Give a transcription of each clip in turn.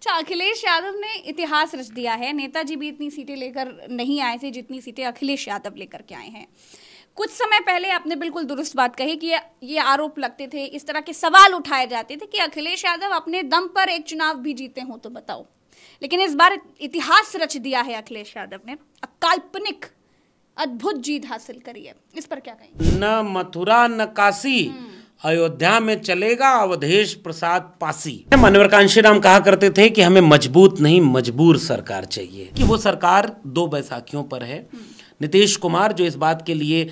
अच्छा अखिलेश यादव ने इतिहास रच दिया है नेताजी भी इतनी सीटें लेकर नहीं आए थे जितनी सीटें अखिलेश यादव लेकर के आए हैं कुछ समय पहले आपने बिल्कुल दुरुस्त बात कही कि ये आरोप लगते थे इस तरह के सवाल उठाए जाते थे कि अखिलेश यादव अपने दम पर एक चुनाव भी जीते हों तो बताओ लेकिन इस बार इतिहास रच दिया है अखिलेश यादव ने काल्पनिक अद्भुत जीत हासिल करी है इस पर क्या कहेंगे न मथुरा न काशी हम्म। अयोध्या में चलेगा अवधेश प्रसाद पासी मनवर कांशी राम कहा करते थे कि हमें मजबूत नहीं मजबूर सरकार चाहिए कि वो सरकार दो बैसाखियों पर है नीतीश कुमार जो इस बात के लिए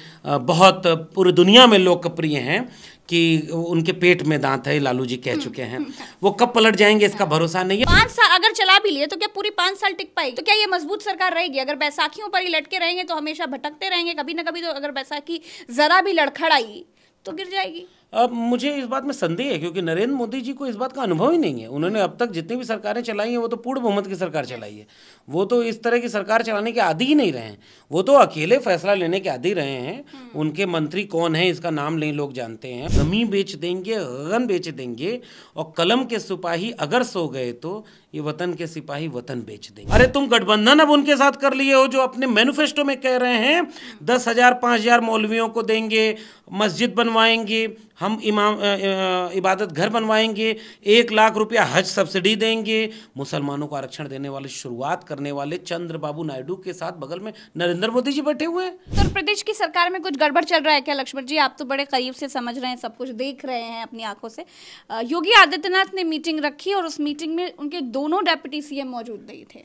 बहुत पूरी दुनिया में लोकप्रिय हैं कि उनके पेट में दांत है लालू जी कह चुके हैं वो कब पलट जाएंगे इसका भरोसा नहीं है पांच साल अगर चला भी लिए तो क्या पूरी पांच साल टिक पाएगी तो क्या ये मजबूत सरकार रहेगी अगर बैसाखियों पर ही लटके रहेंगे तो हमेशा भटकते रहेंगे कभी ना कभी तो अगर बैसाखी जरा भी लड़खड़ाई तो गिर जाएगी अब मुझे इस बात में संदेह है क्योंकि नरेंद्र मोदी जी को इस बात का अनुभव ही नहीं है उन्होंने अब तक जितनी भी सरकारें चलाई हैं वो तो पूर्ण बहुमत की सरकार चलाई है वो तो इस तरह की सरकार चलाने के आदि ही नहीं रहे हैं वो तो अकेले फैसला लेने के आदि रहे हैं हम्म। उनके मंत्री कौन है इसका नाम नहीं लोग जानते हैं जमी बेच देंगे गगन बेच देंगे और कलम के सिपाही अगर सो गए तो ये वतन के सिपाही वतन बेच देंगे अरे तुम गठबंधन अब उनके साथ कर लिए हो जो अपने मैनिफेस्टो में कह रहे हैं दस हजार पाँच हजार मौलवियों को देंगे मस्जिद बनवाएंगे हम इमाम इबादत घर बनवाएंगे एक लाख रुपया हज सब्सिडी देंगे मुसलमानों को आरक्षण देने वाली शुरुआत कर करने वाले चंद्र बाबू नायडू के साथ बगल में नरेंद्र मोदी जी बैठे हुए हैं उत्तर तो प्रदेश की सरकार में कुछ गड़बड़ चल रहा है क्या लक्ष्मण जी आप तो बड़े करीब से समझ रहे हैं सब कुछ देख रहे हैं अपनी आंखों से योगी आदित्यनाथ ने मीटिंग रखी और उस मीटिंग में उनके दोनों डेप्यूटी सीएम मौजूद नहीं थे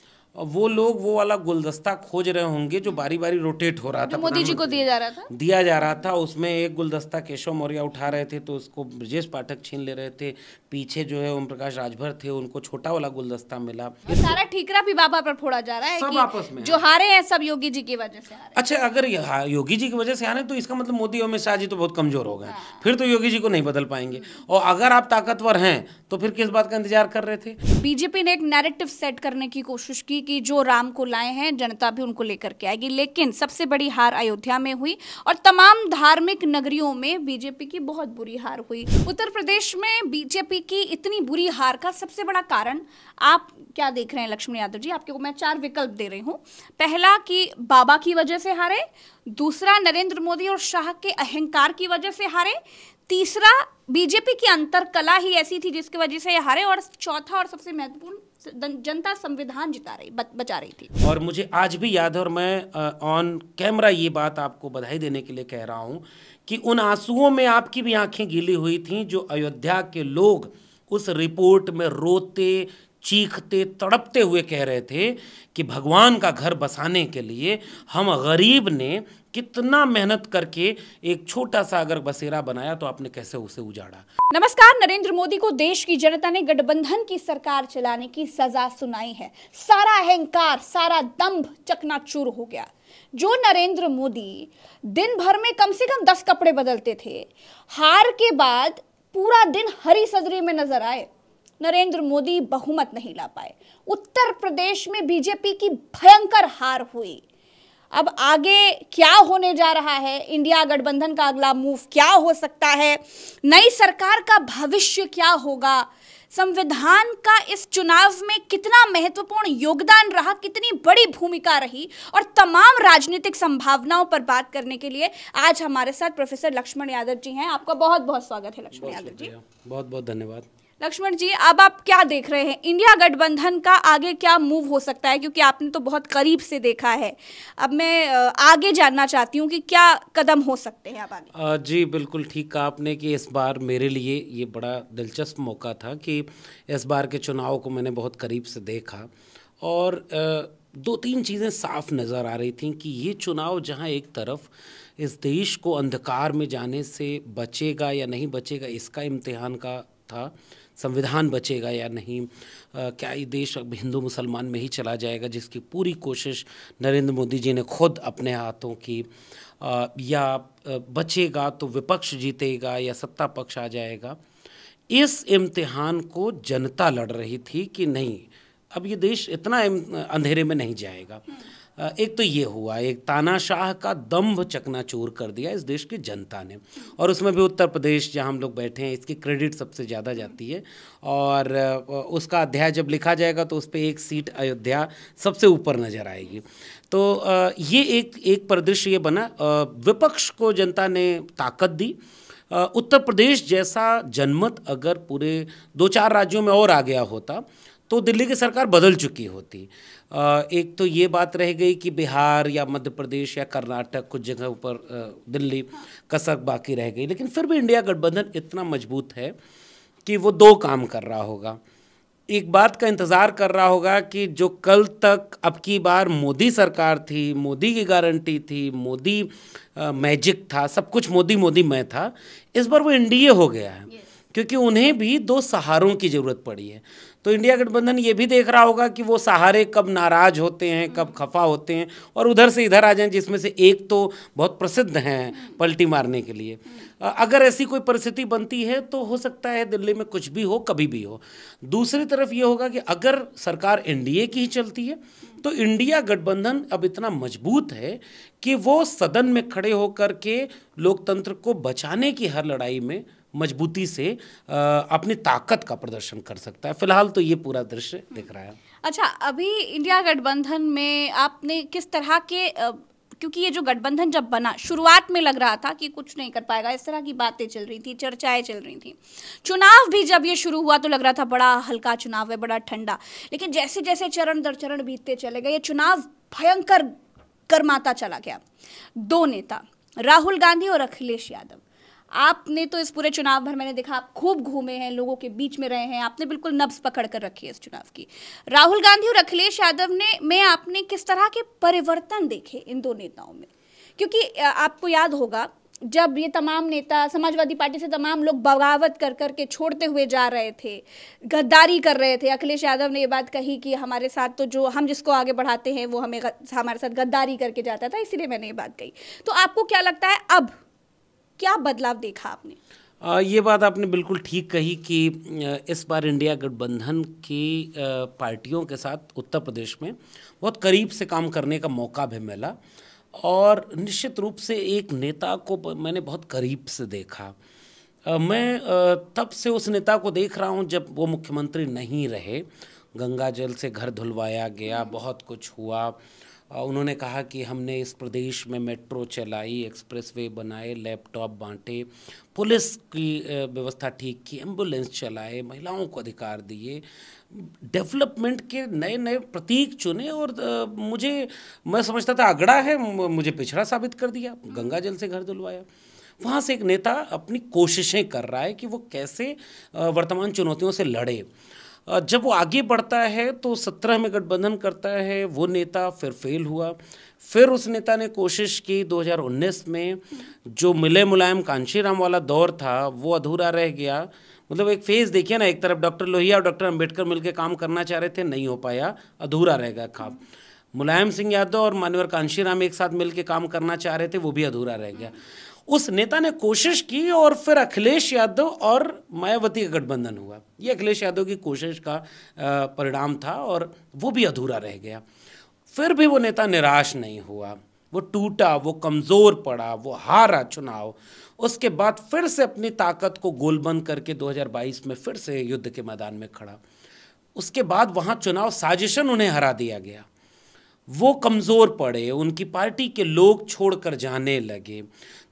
वो लोग वो वाला गुलदस्ता खोज रहे होंगे जो बारी बारी रोटेट हो रहा था मोदी जी को दिया जा रहा था दिया जा रहा था उसमें एक गुलदस्ता केशव मौर्य उठा रहे थे तो उसको ब्रजेश पाठक छीन ले रहे थे पीछे जो है ओम प्रकाश राजभर थे उनको छोटा वाला गुलदस्ता मिला सारा ठीकरा भी बाबा पर फोड़ा जा रहा है सब आपस में जो हारे हैं सब योगी जी की वजह से अच्छा अगर योगी जी की वजह से हारे तो इसका मतलब मोदी और अमित शाह जी तो बहुत कमजोर हो गए हाँ। फिर तो योगी जी को नहीं बदल पाएंगे और अगर आप ताकतवर हैं तो फिर किस बात का इंतजार कर रहे थे बीजेपी ने एक नैरेटिव सेट करने की कोशिश की कि जो राम को लाए हैं जनता भी उनको लेकर के आएगी लेकिन सबसे बड़ी हार अयोध्या में हुई और तमाम धार्मिक नगरियों में बीजेपी की बहुत बुरी हार हुई उत्तर प्रदेश में बीजेपी की इतनी बुरी हार का सबसे बड़ा कारण आप क्या देख रहे हैं लक्ष्मण यादव जी आपके को मैं चार विकल्प दे रही हूं पहला कि बाबा की वजह से हारे दूसरा नरेंद्र मोदी और शाह के अहंकार की वजह से हारे तीसरा बीजेपी की अंतर कला ही ऐसी थी जिसकी वजह से हारे और चौथा और सबसे महत्वपूर्ण जनता संविधान जिता रही बचा रही थी और मुझे आज भी याद है और मैं ऑन कैमरा ये बात आपको बधाई देने के लिए कह रहा हूँ कि उन आंसुओं में आपकी भी आंखें गीली हुई थीं जो अयोध्या के लोग उस रिपोर्ट में रोते चीखते तड़पते हुए कह रहे थे कि भगवान का घर बसाने के लिए हम गरीब ने कितना मेहनत करके एक छोटा सा अगर बसेरा बनाया तो आपने कैसे उसे उजाड़ा नमस्कार नरेंद्र मोदी को देश की जनता ने गठबंधन की सरकार चलाने की सजा सुनाई है सारा अहंकार सारा दम्भ चकनाचूर हो गया जो नरेंद्र मोदी दिन भर में कम से कम दस कपड़े बदलते थे हार के बाद पूरा दिन हरी सजरी में नजर आए नरेंद्र मोदी बहुमत नहीं ला पाए उत्तर प्रदेश में बीजेपी की भयंकर हार हुई अब आगे क्या होने जा रहा है इंडिया गठबंधन का अगला मूव क्या हो सकता है नई सरकार का भविष्य क्या होगा संविधान का इस चुनाव में कितना महत्वपूर्ण योगदान रहा कितनी बड़ी भूमिका रही और तमाम राजनीतिक संभावनाओं पर बात करने के लिए आज हमारे साथ प्रोफेसर लक्ष्मण यादव जी हैं आपका बहुत बहुत स्वागत है लक्ष्मण यादव जी बहुत बहुत धन्यवाद लक्ष्मण जी अब आप क्या देख रहे हैं इंडिया गठबंधन का आगे क्या मूव हो सकता है क्योंकि आपने तो बहुत करीब से देखा है अब मैं आगे जानना चाहती हूँ कि क्या कदम हो सकते हैं आप आगे जी बिल्कुल ठीक कहा आपने कि इस बार मेरे लिए ये बड़ा दिलचस्प मौका था कि इस बार के चुनाव को मैंने बहुत करीब से देखा और दो तीन चीज़ें साफ नज़र आ रही थी कि ये चुनाव जहाँ एक तरफ इस देश को अंधकार में जाने से बचेगा या नहीं बचेगा इसका इम्तिहान का था संविधान बचेगा या नहीं आ, क्या ये देश अब हिंदू मुसलमान में ही चला जाएगा जिसकी पूरी कोशिश नरेंद्र मोदी जी ने खुद अपने हाथों की आ, या बचेगा तो विपक्ष जीतेगा या सत्ता पक्ष आ जाएगा इस इम्तिहान को जनता लड़ रही थी कि नहीं अब ये देश इतना अंधेरे में नहीं जाएगा एक तो ये हुआ एक तानाशाह का दम्भ चकनाचूर कर दिया इस देश की जनता ने और उसमें भी उत्तर प्रदेश जहाँ हम लोग बैठे हैं इसकी क्रेडिट सबसे ज़्यादा जाती है और उसका अध्याय जब लिखा जाएगा तो उस पर एक सीट अयोध्या सबसे ऊपर नज़र आएगी तो ये एक एक परिदृश्य ये बना विपक्ष को जनता ने ताकत दी उत्तर प्रदेश जैसा जनमत अगर पूरे दो चार राज्यों में और आ गया होता तो दिल्ली की सरकार बदल चुकी होती एक तो ये बात रह गई कि बिहार या मध्य प्रदेश या कर्नाटक कुछ जगह पर दिल्ली कसर बाकी रह गई लेकिन फिर भी इंडिया गठबंधन इतना मजबूत है कि वो दो काम कर रहा होगा एक बात का इंतज़ार कर रहा होगा कि जो कल तक अब की बार मोदी सरकार थी मोदी की गारंटी थी मोदी मैजिक था सब कुछ मोदी मोदी मैं था इस बार वो एनडीए हो गया है क्योंकि उन्हें भी दो सहारों की ज़रूरत पड़ी है तो इंडिया गठबंधन ये भी देख रहा होगा कि वो सहारे कब नाराज होते हैं कब खफा होते हैं और उधर से इधर आ जाएं जिसमें से एक तो बहुत प्रसिद्ध हैं पलटी मारने के लिए अगर ऐसी कोई परिस्थिति बनती है तो हो सकता है दिल्ली में कुछ भी हो कभी भी हो दूसरी तरफ ये होगा कि अगर सरकार एन की ही चलती है तो इंडिया गठबंधन अब इतना मजबूत है कि वो सदन में खड़े होकर के लोकतंत्र को बचाने की हर लड़ाई में मजबूती से अपनी ताकत का प्रदर्शन कर सकता है फिलहाल तो ये पूरा दृश्य दिख रहा है अच्छा अभी इंडिया गठबंधन में आपने किस तरह के क्योंकि ये जो गठबंधन जब बना शुरुआत में लग रहा था कि कुछ नहीं कर पाएगा इस तरह की बातें चल रही थी चर्चाएं चल रही थी चुनाव भी जब ये शुरू हुआ तो लग रहा था बड़ा हल्का चुनाव है बड़ा ठंडा लेकिन जैसे जैसे चरण दर चरण बीतते चले गए ये चुनाव भयंकर गर्माता चला गया दो नेता राहुल गांधी और अखिलेश यादव आपने तो इस पूरे चुनाव भर मैंने देखा आप खूब घूमे हैं लोगों के बीच में रहे हैं आपने बिल्कुल नब्स पकड़ कर रखी है इस चुनाव की राहुल गांधी और अखिलेश यादव ने में आपने किस तरह के परिवर्तन देखे इन दो नेताओं में क्योंकि आपको याद होगा जब ये तमाम नेता समाजवादी पार्टी से तमाम लोग बगावत कर कर के छोड़ते हुए जा रहे थे गद्दारी कर रहे थे अखिलेश यादव ने ये बात कही कि हमारे साथ तो जो हम जिसको आगे बढ़ाते हैं वो हमें हमारे साथ गद्दारी करके जाता था इसीलिए मैंने ये बात कही तो आपको क्या लगता है अब क्या बदलाव देखा आपने ये बात आपने बिल्कुल ठीक कही कि इस बार इंडिया गठबंधन की पार्टियों के साथ उत्तर प्रदेश में बहुत करीब से काम करने का मौका भी मिला और निश्चित रूप से एक नेता को मैंने बहुत करीब से देखा मैं तब से उस नेता को देख रहा हूँ जब वो मुख्यमंत्री नहीं रहे गंगा जल से घर धुलवाया गया बहुत कुछ हुआ उन्होंने कहा कि हमने इस प्रदेश में मेट्रो चलाई एक्सप्रेसवे बनाए लैपटॉप बांटे पुलिस की व्यवस्था ठीक की एम्बुलेंस चलाए महिलाओं को अधिकार दिए डेवलपमेंट के नए नए प्रतीक चुने और मुझे मैं समझता था अगड़ा है मुझे पिछड़ा साबित कर दिया गंगा जल से घर धुलवाया वहाँ से एक नेता अपनी कोशिशें कर रहा है कि वो कैसे वर्तमान चुनौतियों से लड़े जब वो आगे बढ़ता है तो सत्रह में गठबंधन करता है वो नेता फिर फेल हुआ फिर उस नेता ने कोशिश की 2019 में जो मिले मुलायम कांशीराम वाला दौर था वो अधूरा रह गया मतलब एक फेज देखिए ना एक तरफ डॉक्टर लोहिया और डॉक्टर अंबेडकर मिलकर काम करना चाह रहे थे नहीं हो पाया अधूरा रह गया खाब मुलायम सिंह यादव और मानवर कांशीराम एक साथ मिलकर काम करना चाह रहे थे वो भी अधूरा रह गया उस नेता ने कोशिश की और फिर अखिलेश यादव और मायावती का गठबंधन हुआ ये अखिलेश यादव की कोशिश का परिणाम था और वो भी अधूरा रह गया फिर भी वो नेता निराश नहीं हुआ वो टूटा वो कमज़ोर पड़ा वो हारा चुनाव उसके बाद फिर से अपनी ताकत को गोलबंद करके 2022 में फिर से युद्ध के मैदान में खड़ा उसके बाद वहाँ चुनाव साजिशन उन्हें हरा दिया गया वो कमज़ोर पड़े उनकी पार्टी के लोग छोड़कर जाने लगे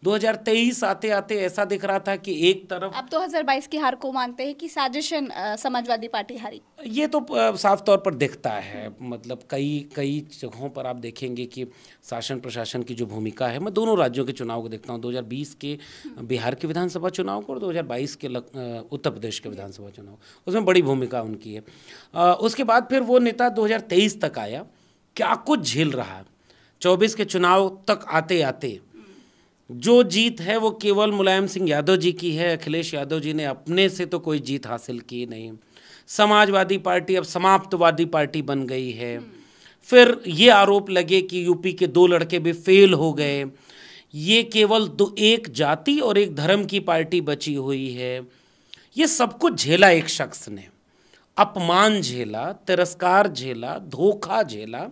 2023 आते आते ऐसा दिख रहा था कि एक तरफ अब 2022 की हार को मानते हैं कि साजिशन समाजवादी पार्टी हारी ये तो साफ तौर पर दिखता है मतलब कई कई जगहों पर आप देखेंगे कि शासन प्रशासन की जो भूमिका है मैं दोनों राज्यों के चुनाव को देखता हूँ 2020 के बिहार के विधानसभा चुनाव को और 2022 के उत्तर प्रदेश के विधानसभा चुनाव उसमें बड़ी भूमिका उनकी है उसके बाद फिर वो नेता दो तक आया क्या कुछ झेल रहा है चौबीस के चुनाव तक आते आते जो जीत है वो केवल मुलायम सिंह यादव जी की है अखिलेश यादव जी ने अपने से तो कोई जीत हासिल की नहीं समाजवादी पार्टी अब समाप्तवादी पार्टी बन गई है फिर ये आरोप लगे कि यूपी के दो लड़के भी फेल हो गए ये केवल दो एक जाति और एक धर्म की पार्टी बची हुई है ये सब कुछ झेला एक शख्स ने अपमान झेला तिरस्कार झेला धोखा झेला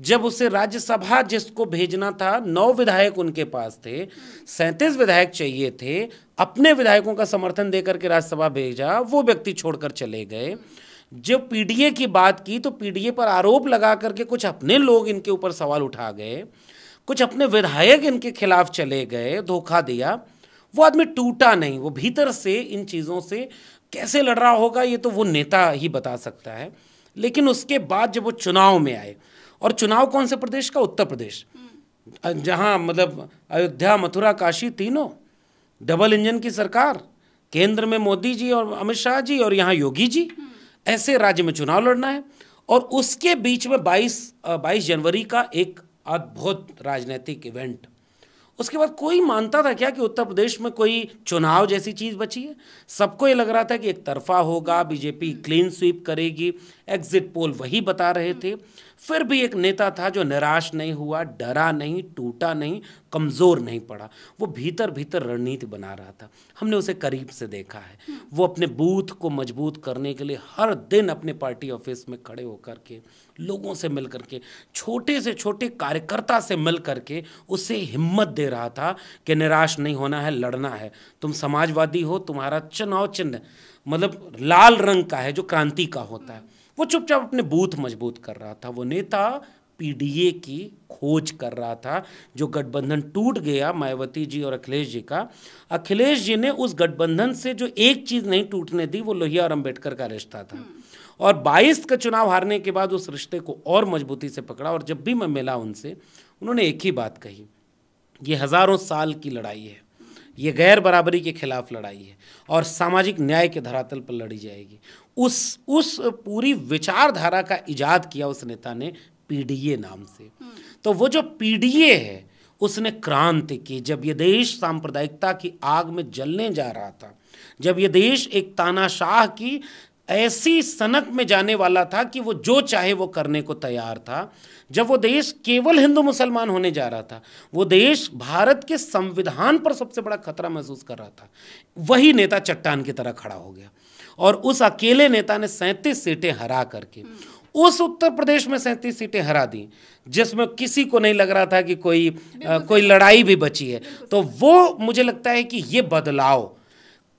जब उसे राज्यसभा जिसको भेजना था नौ विधायक उनके पास थे सैंतीस विधायक चाहिए थे अपने विधायकों का समर्थन देकर के राज्यसभा भेजा वो व्यक्ति छोड़कर चले गए जब पीडीए की बात की तो पीडीए पर आरोप लगा करके कुछ अपने लोग इनके ऊपर सवाल उठा गए कुछ अपने विधायक इनके खिलाफ चले गए धोखा दिया वो आदमी टूटा नहीं वो भीतर से इन चीज़ों से कैसे लड़ रहा होगा ये तो वो नेता ही बता सकता है लेकिन उसके बाद जब वो चुनाव में आए और चुनाव कौन से प्रदेश का उत्तर प्रदेश जहाँ मतलब अयोध्या मथुरा काशी तीनों डबल इंजन की सरकार केंद्र में मोदी जी और अमित शाह जी और यहाँ योगी जी ऐसे राज्य में चुनाव लड़ना है और उसके बीच में 22 22 जनवरी का एक अद्भुत राजनीतिक इवेंट उसके बाद कोई मानता था क्या कि उत्तर प्रदेश में कोई चुनाव जैसी चीज़ बची है सबको ये लग रहा था कि एक तरफा होगा बीजेपी हम्म। क्लीन स्वीप करेगी एग्जिट पोल वही बता रहे हम्म। थे फिर भी एक नेता था जो निराश नहीं हुआ डरा नहीं टूटा नहीं कमज़ोर नहीं पड़ा वो भीतर भीतर रणनीति बना रहा था हमने उसे करीब से देखा है हम्म। वो अपने बूथ को मजबूत करने के लिए हर दिन अपने पार्टी ऑफिस में खड़े होकर के लोगों से मिल करके छोटे से छोटे कार्यकर्ता से मिल करके उसे हिम्मत दे रहा था कि निराश नहीं होना है लड़ना है तुम समाजवादी हो तुम्हारा चुनाव चिन्ह मतलब लाल रंग का है जो क्रांति का होता है वो चुपचाप अपने बूथ मजबूत कर रहा था वो नेता पीडीए की खोज कर रहा था जो गठबंधन टूट गया मायावती जी और अखिलेश जी का अखिलेश जी ने उस गठबंधन से जो एक चीज़ नहीं टूटने दी वो लोहिया और अम्बेडकर का रिश्ता था और बाईस का चुनाव हारने के बाद उस रिश्ते को और मजबूती से पकड़ा और जब भी मैं मिला उनसे उन्होंने एक ही बात कही ये हज़ारों साल की लड़ाई है ये गैर बराबरी के खिलाफ लड़ाई है और सामाजिक न्याय के धरातल पर लड़ी जाएगी उस उस पूरी विचारधारा का इजाद किया उस नेता ने पीडीए नाम से तो वो जो पीडीए है उसने क्रांति की जब ये देश सांप्रदायिकता की आग में जलने जा रहा था जब ये देश एक तानाशाह की ऐसी सनक में जाने वाला था कि वो जो चाहे वो करने को तैयार था जब वो देश केवल हिंदू मुसलमान होने जा रहा था वो देश भारत के संविधान पर सबसे बड़ा खतरा महसूस कर रहा था वही नेता चट्टान की तरह खड़ा हो गया और उस अकेले नेता ने सैंतीस सीटें हरा करके उस उत्तर प्रदेश में सैंतीस सीटें हरा दी जिसमें किसी को नहीं लग रहा था कि कोई आ, कोई लड़ाई भी बची है तो वो मुझे लगता है कि ये बदलाव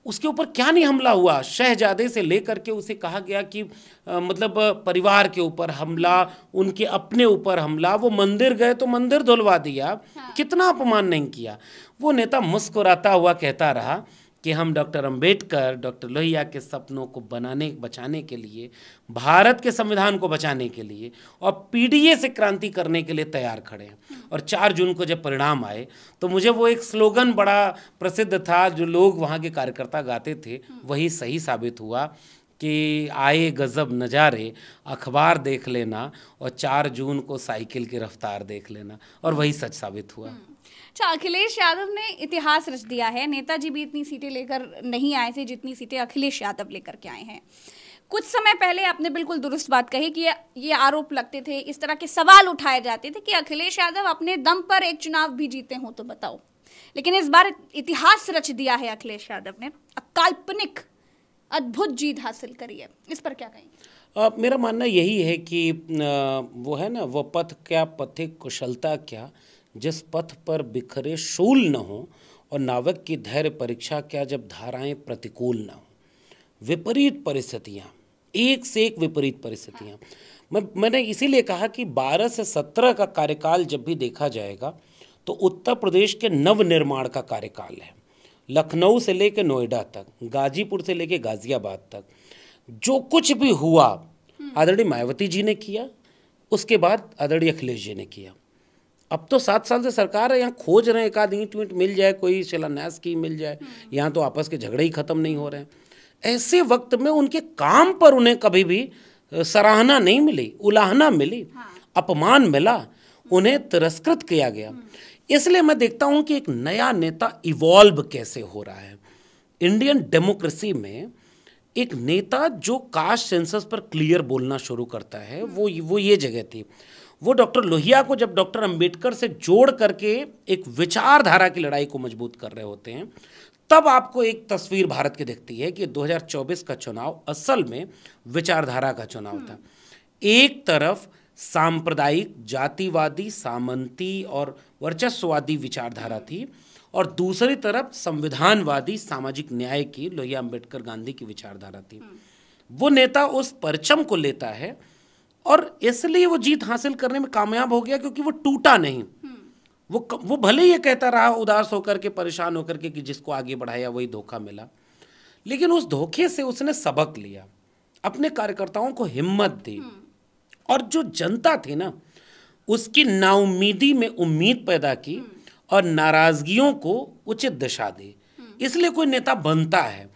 उसके ऊपर क्या नहीं हमला हुआ शहजादे से लेकर के उसे कहा गया कि आ, मतलब परिवार के ऊपर हमला उनके अपने ऊपर हमला वो मंदिर गए तो मंदिर धुलवा दिया हाँ। कितना अपमान नहीं किया वो नेता मुस्कुराता हुआ कहता रहा कि हम डॉक्टर अंबेडकर डॉक्टर लोहिया के सपनों को बनाने बचाने के लिए भारत के संविधान को बचाने के लिए और पीडीए से क्रांति करने के लिए तैयार खड़े हैं और चार जून को जब परिणाम आए तो मुझे वो एक स्लोगन बड़ा प्रसिद्ध था जो लोग वहाँ के कार्यकर्ता गाते थे वही सही साबित हुआ कि आए गज़ब नज़ारे अखबार देख लेना और चार जून को साइकिल की रफ्तार देख लेना और वही सच साबित हुआ हम्म। अच्छा अखिलेश यादव ने इतिहास रच दिया है नेताजी भी इतनी सीटें लेकर नहीं आए थे जितनी सीटें अखिलेश यादव लेकर के आए हैं कुछ समय पहले आपने बिल्कुल दुरुस्त बात कही कि ये आरोप लगते थे इस तरह के सवाल उठाए जाते थे कि अखिलेश यादव अपने दम पर एक चुनाव भी जीते हों तो बताओ लेकिन इस बार इतिहास रच दिया है अखिलेश यादव ने काल्पनिक अद्भुत जीत हासिल करी है इस पर क्या कहेंगे मेरा मानना यही है कि वो है ना वह पथ क्या पथे कुशलता क्या जिस पथ पर बिखरे शूल न हो और नावक की धैर्य परीक्षा क्या जब धाराएं प्रतिकूल न हो विपरीत परिस्थितियाँ एक से एक विपरीत परिस्थितियाँ मैं मैंने इसीलिए कहा कि 12 से 17 का कार्यकाल जब भी देखा जाएगा तो उत्तर प्रदेश के नवनिर्माण का कार्यकाल है लखनऊ से लेकर नोएडा तक गाजीपुर से लेकर गाजियाबाद तक जो कुछ भी हुआ हम्म। आदरणीय मायावती जी ने किया उसके बाद आदरणीय अखिलेश जी ने किया अब तो सात साल से सरकार है यहाँ खोज रहे हैं एक आध ईंट मिल जाए कोई शिलान्यास की मिल जाए हम्म। यहाँ तो आपस के झगड़े ही खत्म नहीं हो रहे हैं ऐसे वक्त में उनके काम पर उन्हें कभी भी सराहना नहीं मिली उलाहना मिली हाँ। अपमान मिला उन्हें तिरस्कृत किया गया हम्म। इसलिए मैं देखता हूं कि एक नया नेता इवॉल्व कैसे हो रहा है इंडियन डेमोक्रेसी में एक नेता जो कास्ट सेंसस पर क्लियर बोलना शुरू करता है वो वो ये जगह थी वो डॉक्टर लोहिया को जब डॉक्टर अंबेडकर से जोड़ करके एक विचारधारा की लड़ाई को मजबूत कर रहे होते हैं तब आपको एक तस्वीर भारत की दिखती है कि 2024 का चुनाव असल में विचारधारा का चुनाव था एक तरफ सांप्रदायिक जातिवादी सामंती और वर्चस्ववादी विचारधारा थी और दूसरी तरफ संविधानवादी सामाजिक न्याय की लोहिया अंबेडकर गांधी की विचारधारा थी हम्म। वो नेता उस परचम को लेता है और इसलिए वो जीत हासिल करने में कामयाब हो गया क्योंकि वो टूटा नहीं हम्म। वो वो भले ही ये कहता रहा उदास होकर के परेशान होकर के कि जिसको आगे बढ़ाया वही धोखा मिला लेकिन उस धोखे से उसने सबक लिया अपने कार्यकर्ताओं को हिम्मत दी हम्म। और जो जनता थी ना उसकी नाउमीदी में उम्मीद पैदा की और नाराज़गियों को उचित दिशा दी इसलिए कोई नेता बनता है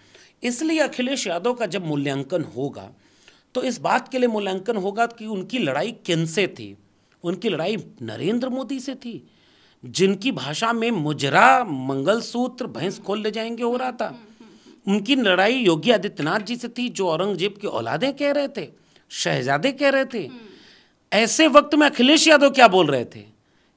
इसलिए अखिलेश यादव का जब मूल्यांकन होगा तो इस बात के लिए मूल्यांकन होगा कि उनकी लड़ाई किन से थी उनकी लड़ाई नरेंद्र मोदी से थी जिनकी भाषा में मुजरा मंगलसूत्र भैंस खोल ले जाएंगे हो रहा था उनकी लड़ाई योगी आदित्यनाथ जी से थी जो औरंगजेब की औलादे कह रहे थे शहजादे कह रहे थे ऐसे वक्त में अखिलेश यादव क्या बोल रहे थे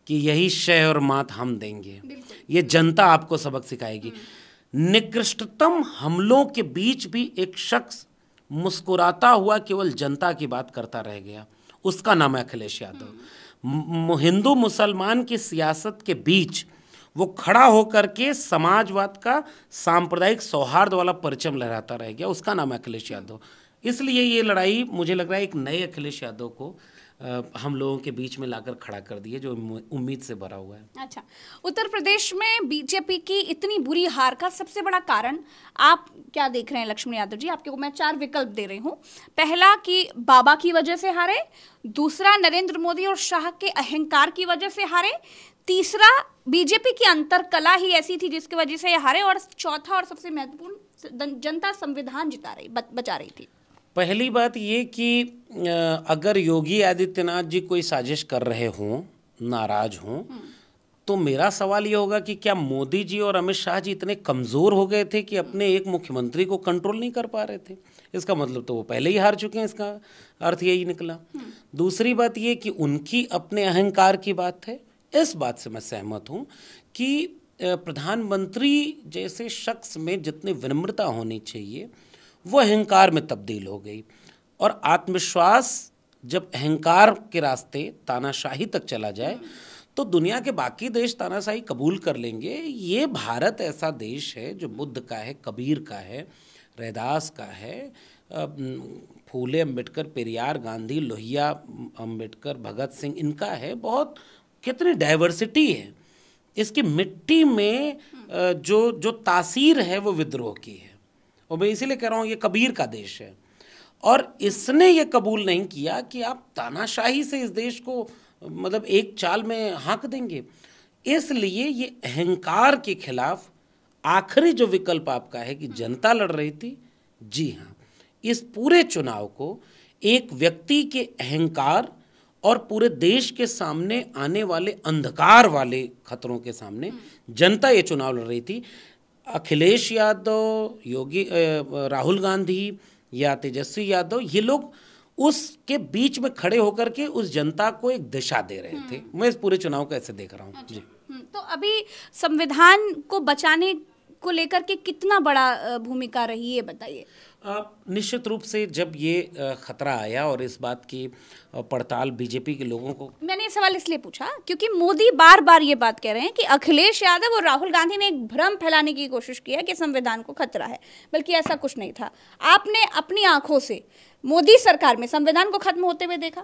कि यही शह और मात हम देंगे ये जनता आपको सबक सिखाएगी हम्म। निकृष्टतम हमलों के बीच भी एक शख्स मुस्कुराता हुआ केवल जनता की बात करता रह गया उसका नाम है अखिलेश यादव हम्म। हिंदू मुसलमान की सियासत के बीच वो खड़ा होकर के समाजवाद का सांप्रदायिक सौहार्द वाला परचम लहराता रह गया उसका नाम है अखिलेश यादव इसलिए ये लड़ाई मुझे लग रहा है एक नए अखिलेश यादव को हम लोगों के बीच में लाकर खड़ा कर दिए जो उम्मीद से भरा हुआ है अच्छा उत्तर प्रदेश में बीजेपी की इतनी बुरी हार का सबसे बड़ा कारण आप क्या देख रहे हैं लक्ष्मण यादव जी आपके को मैं चार विकल्प दे रही हूँ पहला कि बाबा की वजह से हारे दूसरा नरेंद्र मोदी और शाह के अहंकार की वजह से हारे तीसरा बीजेपी की अंतर कला ही ऐसी थी जिसकी वजह से हारे और चौथा और सबसे महत्वपूर्ण जनता संविधान जिता रही बचा रही थी पहली बात ये कि अगर योगी आदित्यनाथ जी कोई साजिश कर रहे हों नाराज हों हम्म। तो मेरा सवाल ये होगा कि क्या मोदी जी और अमित शाह जी इतने कमज़ोर हो गए थे कि अपने एक मुख्यमंत्री को कंट्रोल नहीं कर पा रहे थे इसका मतलब तो वो पहले ही हार चुके हैं इसका अर्थ यही निकला हम्म। दूसरी बात ये कि उनकी अपने अहंकार की बात है इस बात से मैं सहमत हूँ कि प्रधानमंत्री जैसे शख्स में जितनी विनम्रता होनी चाहिए वो अहंकार में तब्दील हो गई और आत्मविश्वास जब अहंकार के रास्ते तानाशाही तक चला जाए तो दुनिया के बाकी देश तानाशाही कबूल कर लेंगे ये भारत ऐसा देश है जो बुद्ध का है कबीर का है रैदास का है फूले अम्बेडकर पेरियार गांधी लोहिया अम्बेडकर भगत सिंह इनका है बहुत कितनी डाइवर्सिटी है इसकी मिट्टी में जो जो तासीर है वो विद्रोह की है और मैं इसीलिए कह रहा हूँ ये कबीर का देश है और इसने ये कबूल नहीं किया कि आप तानाशाही से इस देश को मतलब एक चाल में हाँक देंगे इसलिए ये अहंकार के खिलाफ आखिरी जो विकल्प आपका है कि जनता लड़ रही थी जी हाँ इस पूरे चुनाव को एक व्यक्ति के अहंकार और पूरे देश के सामने आने वाले अंधकार वाले खतरों के सामने हम्म। जनता ये चुनाव लड़ रही थी अखिलेश यादव योगी राहुल गांधी या तेजस्वी यादव ये लोग उसके बीच में खड़े होकर के उस जनता को एक दिशा दे रहे थे हम्म। मैं इस पूरे चुनाव को ऐसे देख रहा हूँ अच्छा। जी हम्म, तो अभी संविधान को बचाने को लेकर के कितना बड़ा भूमिका रही है बताइए निश्चित रूप से जब ये खतरा आया और इस बात की पड़ताल बीजेपी के लोगों को मैंने ये सवाल इसलिए पूछा क्योंकि मोदी बार बार ये बात कह रहे हैं कि अखिलेश यादव और राहुल गांधी ने एक भ्रम फैलाने की कोशिश की है कि संविधान को खतरा है बल्कि ऐसा कुछ नहीं था आपने अपनी आंखों से मोदी सरकार में संविधान को खत्म होते हुए देखा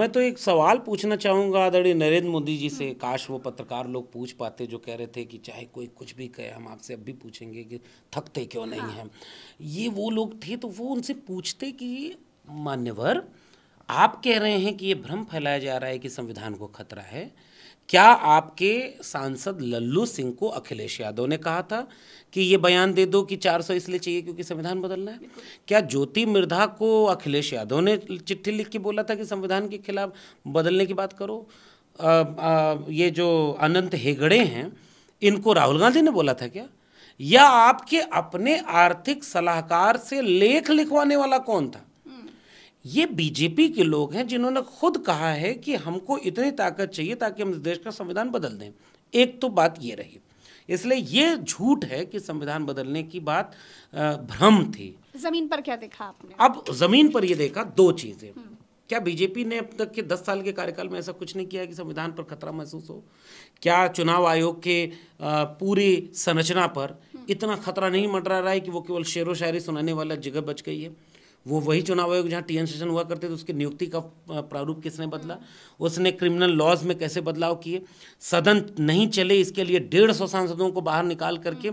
मैं तो एक सवाल पूछना चाहूँगा आदरणीय नरेंद्र मोदी जी से काश वो पत्रकार लोग पूछ पाते जो कह रहे थे कि चाहे कोई कुछ भी कहे हम आपसे अब भी पूछेंगे कि थकते क्यों नहीं हाँ। हैं ये वो लोग थे तो वो उनसे पूछते कि मान्यवर आप कह रहे हैं कि ये भ्रम फैलाया जा रहा है कि संविधान को खतरा है क्या आपके सांसद लल्लू सिंह को अखिलेश यादव ने कहा था कि ये बयान दे दो कि 400 इसलिए चाहिए क्योंकि संविधान बदलना है क्या ज्योति मिर्धा को अखिलेश यादव ने चिट्ठी लिख के बोला था कि संविधान के खिलाफ बदलने की बात करो आ, आ, ये जो अनंत हेगड़े हैं इनको राहुल गांधी ने बोला था क्या या आपके अपने आर्थिक सलाहकार से लेख लिखवाने वाला कौन था ये बीजेपी के लोग हैं जिन्होंने खुद कहा है कि हमको इतनी ताकत चाहिए ताकि हम देश का संविधान बदल दें एक तो बात ये रही इसलिए ये झूठ है कि संविधान बदलने की बात भ्रम थी जमीन पर क्या देखा आपने अब जमीन पर ये देखा दो चीजें हम्म। क्या बीजेपी ने अब तक के दस साल के कार्यकाल में ऐसा कुछ नहीं किया कि संविधान पर खतरा महसूस हो क्या चुनाव आयोग के पूरी संरचना पर हम्म। इतना खतरा नहीं मंडरा रहा है कि वो केवल शेर व शायरी सुनाने वाला जगह बच गई है वो वही चुनाव आयोग जहाँ टी एन सेशन हुआ करते थे उसकी नियुक्ति का प्रारूप किसने बदला उसने क्रिमिनल लॉज में कैसे बदलाव किए सदन नहीं चले इसके लिए डेढ़ सौ सांसदों को बाहर निकाल करके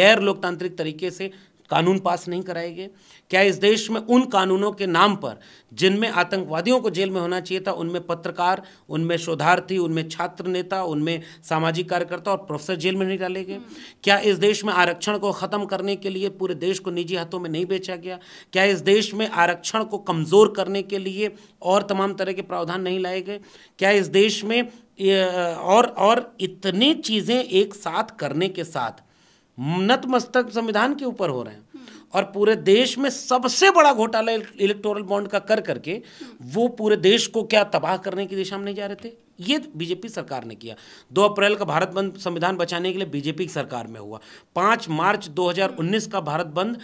गैर लोकतांत्रिक तरीके से कानून पास नहीं कराए गए क्या इस देश में उन कानूनों के नाम पर जिनमें आतंकवादियों को जेल में होना चाहिए था उनमें पत्रकार उनमें शोधार्थी उनमें छात्र नेता उनमें सामाजिक कार्यकर्ता और प्रोफेसर जेल में नहीं डाले गए क्या इस देश में आरक्षण को ख़त्म करने के लिए पूरे देश को निजी हाथों में नहीं बेचा गया क्या इस देश में आरक्षण को कमज़ोर करने के लिए और तमाम तरह के प्रावधान नहीं लाए गए क्या इस देश में और और इतनी चीज़ें एक साथ करने के साथ नतमस्तक संविधान के ऊपर हो रहे हैं और पूरे देश में सबसे बड़ा घोटाला इलेक्टोरल बॉन्ड का कर करके वो पूरे देश को क्या तबाह करने की दिशा में नहीं जा रहे थे ये बीजेपी सरकार ने किया दो अप्रैल का भारत बंद संविधान बचाने के लिए बीजेपी की सरकार में हुआ पाँच मार्च 2019 का भारत बंद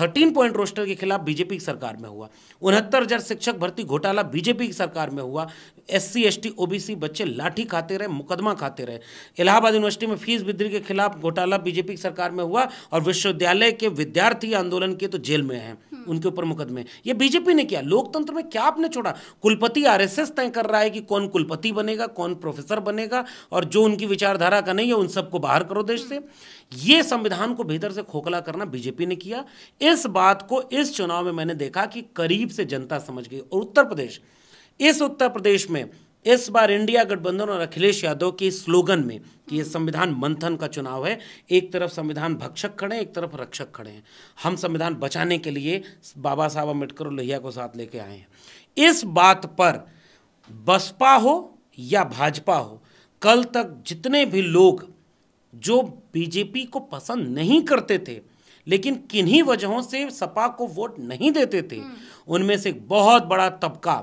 थर्टीन पॉइंट रोस्टर के खिलाफ बीजेपी की सरकार में हुआ उनहत्तर हजार शिक्षक भर्ती घोटाला बीजेपी की सरकार में हुआ S C S T O B C बच्चे लाठी खाते रहे मुकदमा खाते रहे इलाहाबाद यूनिवर्सिटी में फीस वृद्धि के खिलाफ घोटाला बीजेपी की सरकार में हुआ और विश्वविद्यालय के विद्यार्थी आंदोलन के तो जेल में हैं हम्म। उनके ऊपर मुकदमे ये बीजेपी ने किया लोकतंत्र में क्या आपने छोड़ा कुलपति आरएसएस तय कर रहा है कि कौन कुलपति बनेगा कौन प्रोफेसर बनेगा और जो उनकी विचारधारा का नहीं है उन सबको बाहर करो देश से हम्म। ये संविधान को भीतर से खोखला करना बीजेपी ने किया इस बात को इस चुनाव में मैंने देखा कि करीब से जनता समझ गई और उत्तर प्रदेश इस उत्तर प्रदेश में इस बार इंडिया गठबंधन और अखिलेश यादव के स्लोगन में कि ये संविधान मंथन का चुनाव है एक तरफ संविधान भक्षक खड़े एक तरफ रक्षक खड़े हैं हम संविधान बचाने के लिए बाबा साहब अम्बेडकर और लोहिया को साथ लेके आए हैं इस बात पर बसपा हो या भाजपा हो कल तक जितने भी लोग जो बीजेपी को पसंद नहीं करते थे लेकिन किन्हीं वजहों से सपा को वोट नहीं देते थे हम्म। उनमें से बहुत बड़ा तबका